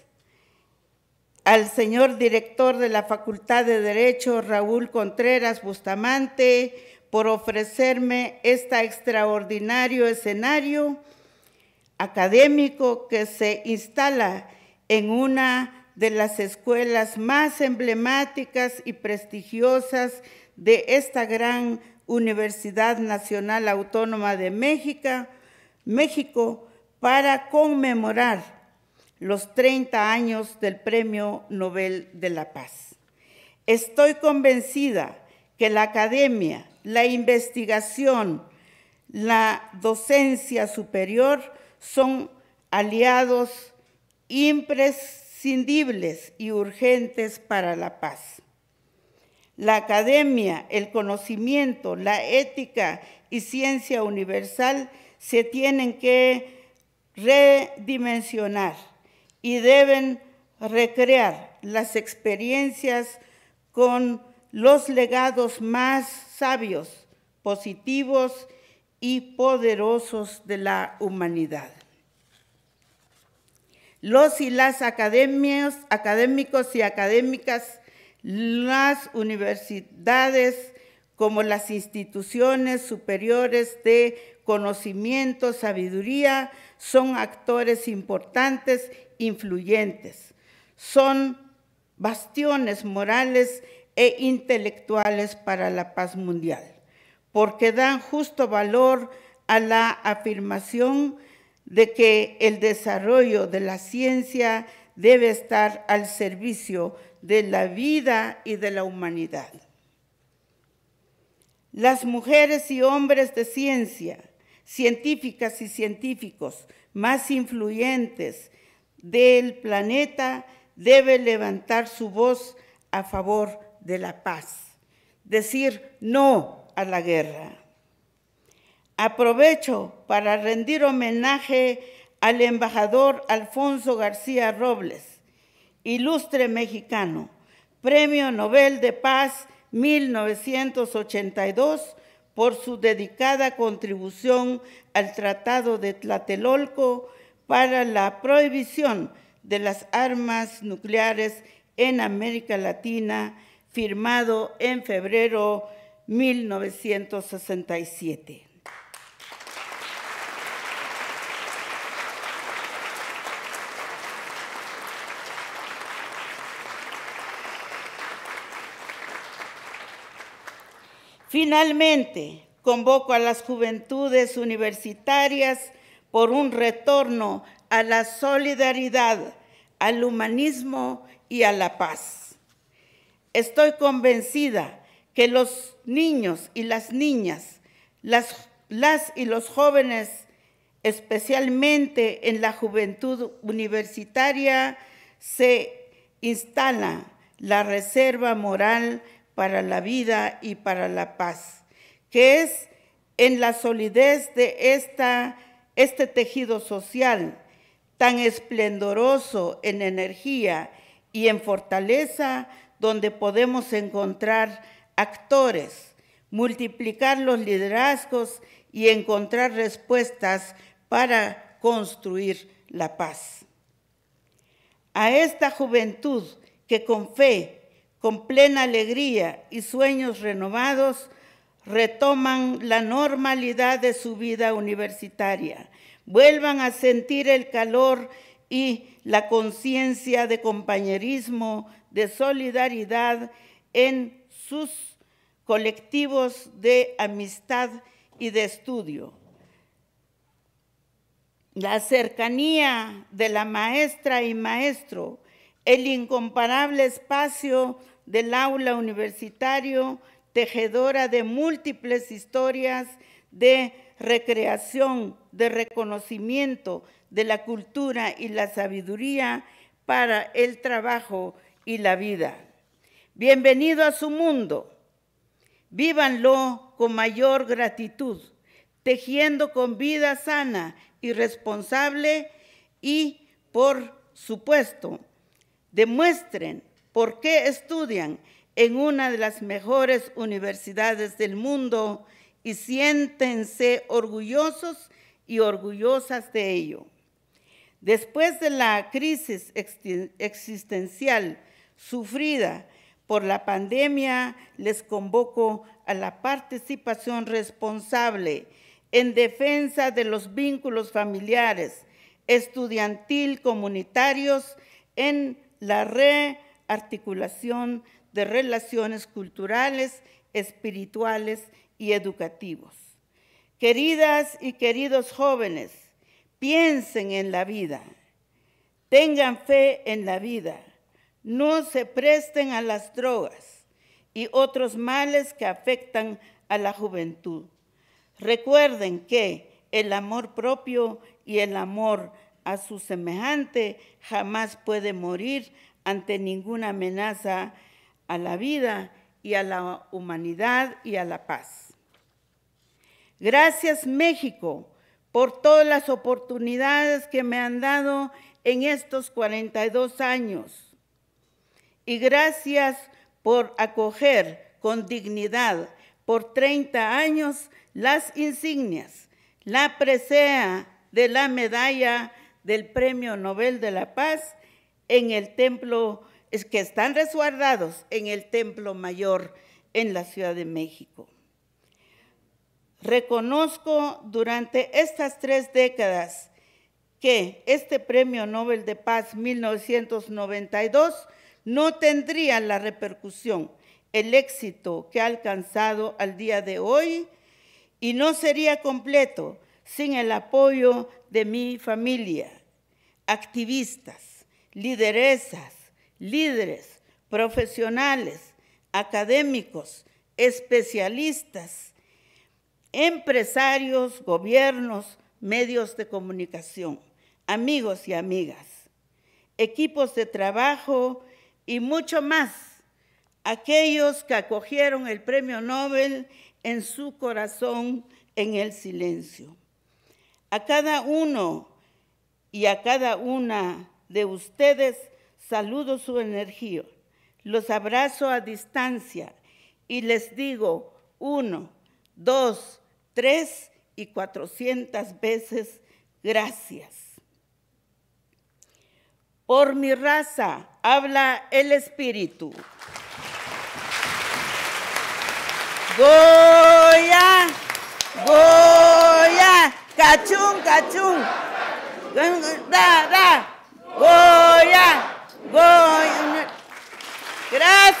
al señor director de la Facultad de Derecho Raúl Contreras Bustamante por ofrecerme este extraordinario escenario académico que se instala en una de las escuelas más emblemáticas y prestigiosas de esta gran Universidad Nacional Autónoma de México, México para conmemorar los 30 años del Premio Nobel de la Paz. Estoy convencida que la academia, la investigación, la docencia superior son aliados imprescindibles y urgentes para la paz la academia, el conocimiento, la ética y ciencia universal se tienen que redimensionar y deben recrear las experiencias con los legados más sabios, positivos y poderosos de la humanidad. Los y las academias, académicos y académicas las universidades como las instituciones superiores de conocimiento, sabiduría, son actores importantes, influyentes. Son bastiones morales e intelectuales para la paz mundial, porque dan justo valor a la afirmación de que el desarrollo de la ciencia debe estar al servicio de de la vida y de la humanidad. Las mujeres y hombres de ciencia, científicas y científicos más influyentes del planeta deben levantar su voz a favor de la paz, decir no a la guerra. Aprovecho para rendir homenaje al embajador Alfonso García Robles, ilustre mexicano, Premio Nobel de Paz 1982 por su dedicada contribución al Tratado de Tlatelolco para la prohibición de las armas nucleares en América Latina, firmado en febrero 1967. Finalmente, convoco a las juventudes universitarias por un retorno a la solidaridad, al humanismo y a la paz. Estoy convencida que los niños y las niñas, las, y los jóvenes, especialmente en la juventud universitaria, se instala la reserva moral para la vida y para la paz, que es en la solidez de esta, este tejido social tan esplendoroso en energía y en fortaleza, donde podemos encontrar actores, multiplicar los liderazgos y encontrar respuestas para construir la paz. A esta juventud que con fe con plena alegría y sueños renovados, retoman la normalidad de su vida universitaria, vuelvan a sentir el calor y la conciencia de compañerismo, de solidaridad en sus colectivos de amistad y de estudio. La cercanía de la maestra y maestro, el incomparable espacio del aula universitario, tejedora de múltiples historias de recreación, de reconocimiento de la cultura y la sabiduría para el trabajo y la vida. Bienvenido a su mundo. Vívanlo con mayor gratitud, tejiendo con vida sana y responsable y, por supuesto, demuestren ¿Por qué estudian en una de las mejores universidades del mundo y siéntense orgullosos y orgullosas de ello? Después de la crisis existencial sufrida por la pandemia, les convoco a la participación responsable en defensa de los vínculos familiares, estudiantil, comunitarios, en la red articulación de relaciones culturales, espirituales y educativos. Queridas y queridos jóvenes, piensen en la vida, tengan fe en la vida, no se presten a las drogas y otros males que afectan a la juventud. Recuerden que el amor propio y el amor a su semejante jamás puede morir ante ninguna amenaza a la vida y a la humanidad y a la paz. Gracias México por todas las oportunidades que me han dado en estos 42 años. Y gracias por acoger con dignidad por 30 años las insignias, la presea de la medalla del Premio Nobel de la Paz en el templo, es que están resguardados en el templo mayor en la Ciudad de México. Reconozco durante estas tres décadas que este Premio Nobel de Paz 1992 no tendría la repercusión, el éxito que ha alcanzado al día de hoy y no sería completo sin el apoyo de mi familia, activistas, lideresas, líderes, profesionales, académicos, especialistas, empresarios, gobiernos, medios de comunicación, amigos y amigas, equipos de trabajo y mucho más, aquellos que acogieron el premio Nobel en su corazón en el silencio. A cada uno y a cada una de ustedes saludo su energía, los abrazo a distancia y les digo uno, dos, tres y cuatrocientas veces gracias. Por mi raza habla el espíritu. Goya, Goya, cachún, cachún, da, da.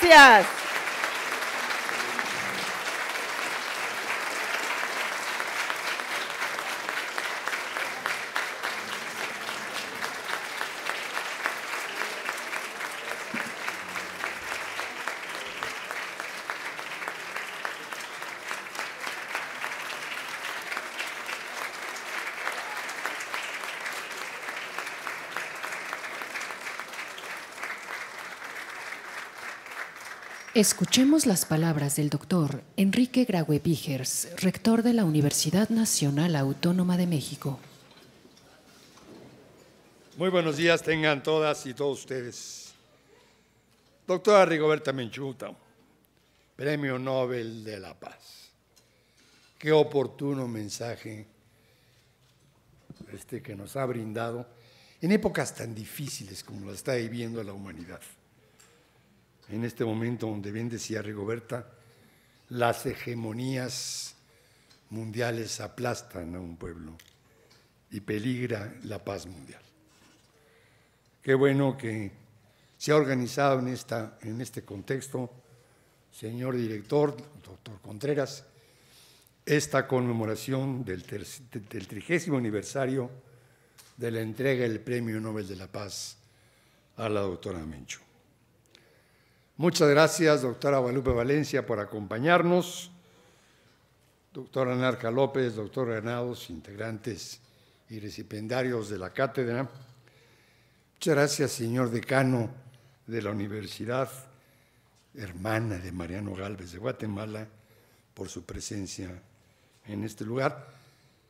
gracias. Escuchemos las palabras del doctor Enrique Graue rector de la Universidad Nacional Autónoma de México. Muy buenos días tengan todas y todos ustedes. Doctora Rigoberta Menchuta, Premio Nobel de la Paz. Qué oportuno mensaje este que nos ha brindado en épocas tan difíciles como la está viviendo la humanidad en este momento donde bien decía Rigoberta, las hegemonías mundiales aplastan a un pueblo y peligra la paz mundial. Qué bueno que se ha organizado en, esta, en este contexto, señor director, doctor Contreras, esta conmemoración del, del trigésimo aniversario de la entrega del Premio Nobel de la Paz a la doctora Mencho. Muchas gracias, doctora Guadalupe Valencia, por acompañarnos. Doctora Narca López, doctor Granados, integrantes y recipendarios de la cátedra. Muchas gracias, señor decano de la Universidad Hermana de Mariano Galvez de Guatemala, por su presencia en este lugar.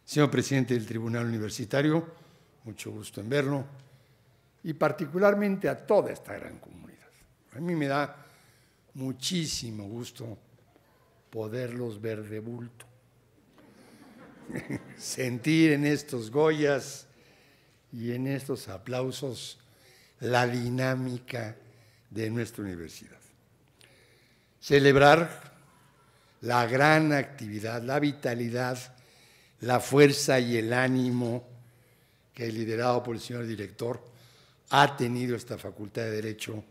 Señor presidente del Tribunal Universitario, mucho gusto en verlo. Y particularmente a toda esta gran comunidad a mí me da muchísimo gusto poderlos ver de bulto. Sentir en estos Goyas y en estos aplausos la dinámica de nuestra universidad. Celebrar la gran actividad, la vitalidad, la fuerza y el ánimo que liderado por el señor director ha tenido esta Facultad de Derecho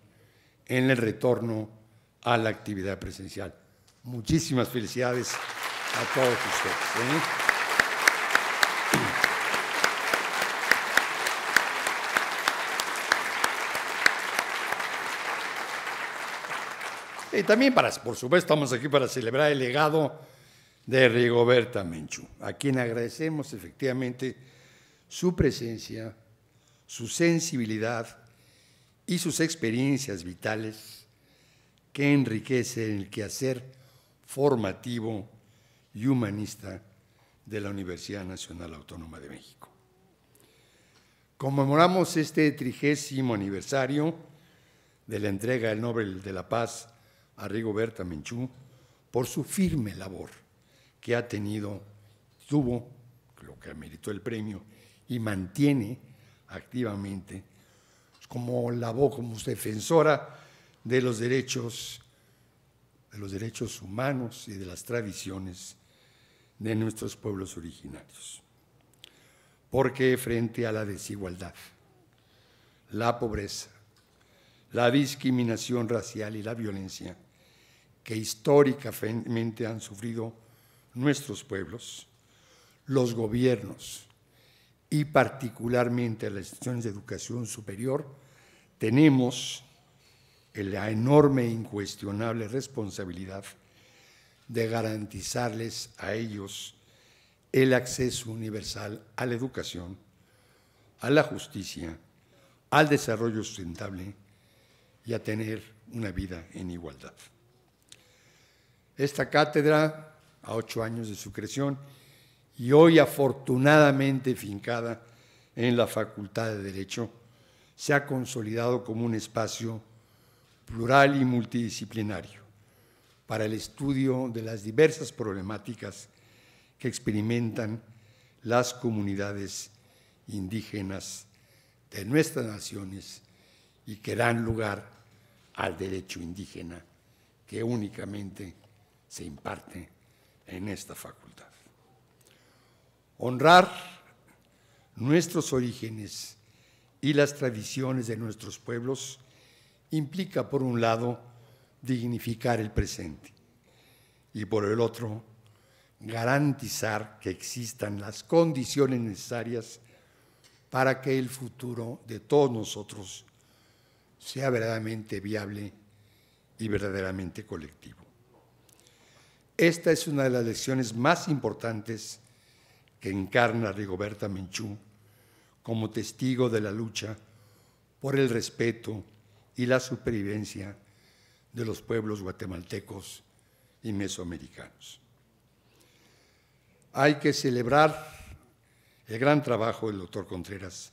en el retorno a la actividad presencial. Muchísimas felicidades a todos ustedes. ¿eh? Y también, para, por supuesto, estamos aquí para celebrar el legado de Rigoberta Menchú, a quien agradecemos efectivamente su presencia, su sensibilidad y sus experiencias vitales que enriquecen el quehacer formativo y humanista de la Universidad Nacional Autónoma de México. Conmemoramos este trigésimo aniversario de la entrega del Nobel de la Paz a Rigoberta Menchú por su firme labor que ha tenido, tuvo, lo que meritó el premio, y mantiene activamente como la voz, como defensora de los derechos, de los derechos humanos y de las tradiciones de nuestros pueblos originarios. Porque frente a la desigualdad, la pobreza, la discriminación racial y la violencia que históricamente han sufrido nuestros pueblos, los gobiernos, y particularmente a las instituciones de educación superior, tenemos la enorme e incuestionable responsabilidad de garantizarles a ellos el acceso universal a la educación, a la justicia, al desarrollo sustentable y a tener una vida en igualdad. Esta cátedra, a ocho años de su creación, y hoy afortunadamente fincada en la Facultad de Derecho, se ha consolidado como un espacio plural y multidisciplinario para el estudio de las diversas problemáticas que experimentan las comunidades indígenas de nuestras naciones y que dan lugar al derecho indígena que únicamente se imparte en esta facultad honrar nuestros orígenes y las tradiciones de nuestros pueblos implica, por un lado, dignificar el presente y, por el otro, garantizar que existan las condiciones necesarias para que el futuro de todos nosotros sea verdaderamente viable y verdaderamente colectivo. Esta es una de las lecciones más importantes que encarna Rigoberta Menchú como testigo de la lucha por el respeto y la supervivencia de los pueblos guatemaltecos y mesoamericanos. Hay que celebrar el gran trabajo del doctor Contreras,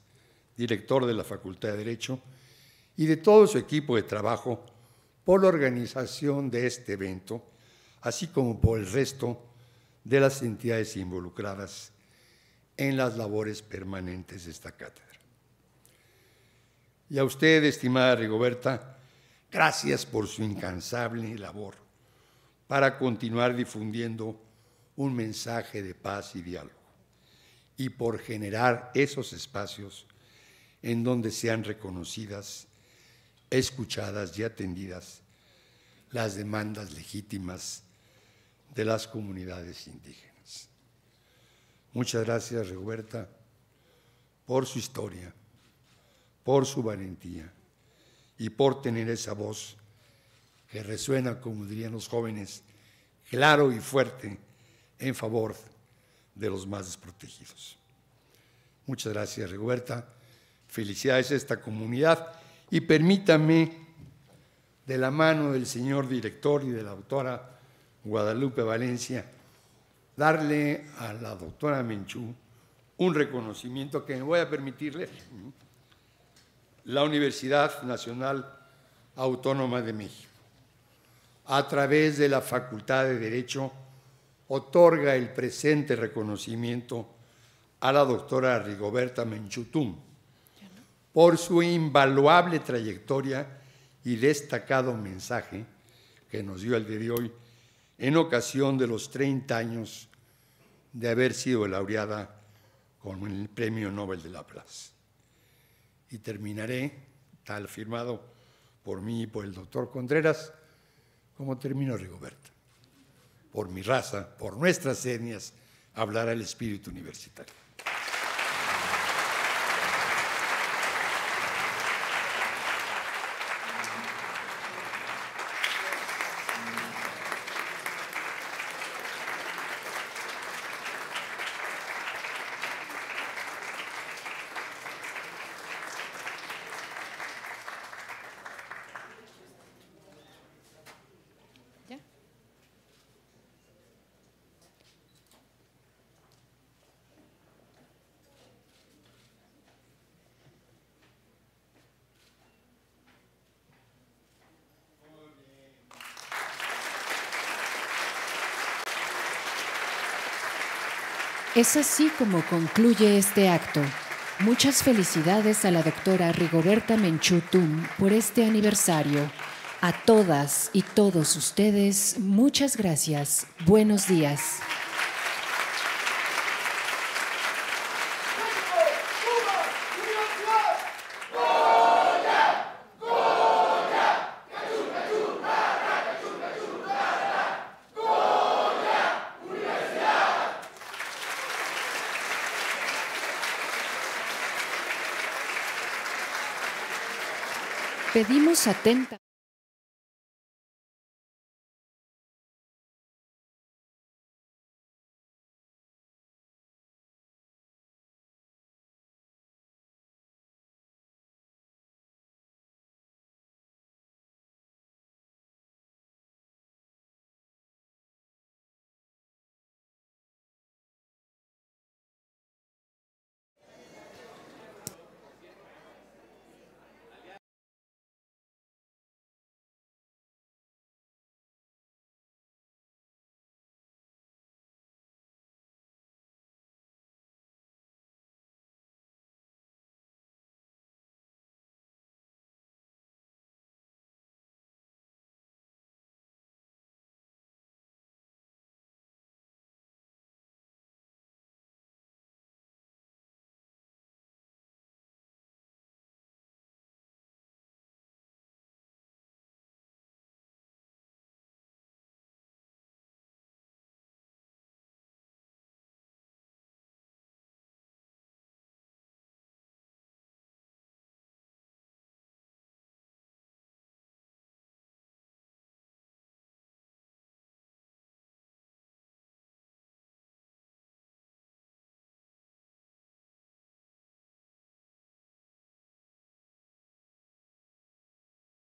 director de la Facultad de Derecho, y de todo su equipo de trabajo por la organización de este evento, así como por el resto de las entidades involucradas en las labores permanentes de esta cátedra. Y a usted, estimada Rigoberta, gracias por su incansable labor para continuar difundiendo un mensaje de paz y diálogo y por generar esos espacios en donde sean reconocidas, escuchadas y atendidas las demandas legítimas de las comunidades indígenas. Muchas gracias, Roberta, por su historia, por su valentía y por tener esa voz que resuena, como dirían los jóvenes, claro y fuerte en favor de los más desprotegidos. Muchas gracias, Roberta. Felicidades a esta comunidad y permítame, de la mano del señor director y de la autora Guadalupe Valencia, darle a la doctora Menchú un reconocimiento que me voy a permitirle la Universidad Nacional Autónoma de México. A través de la Facultad de Derecho otorga el presente reconocimiento a la doctora Rigoberta Menchutum por su invaluable trayectoria y destacado mensaje que nos dio el día de hoy en ocasión de los 30 años de haber sido laureada con el Premio Nobel de la Paz. Y terminaré, tal firmado por mí y por el doctor Contreras, como terminó Rigoberta. Por mi raza, por nuestras etnias, hablará el espíritu universitario. Es así como concluye este acto. Muchas felicidades a la doctora Rigoberta Menchutum por este aniversario. A todas y todos ustedes, muchas gracias. Buenos días. pedimos atenta.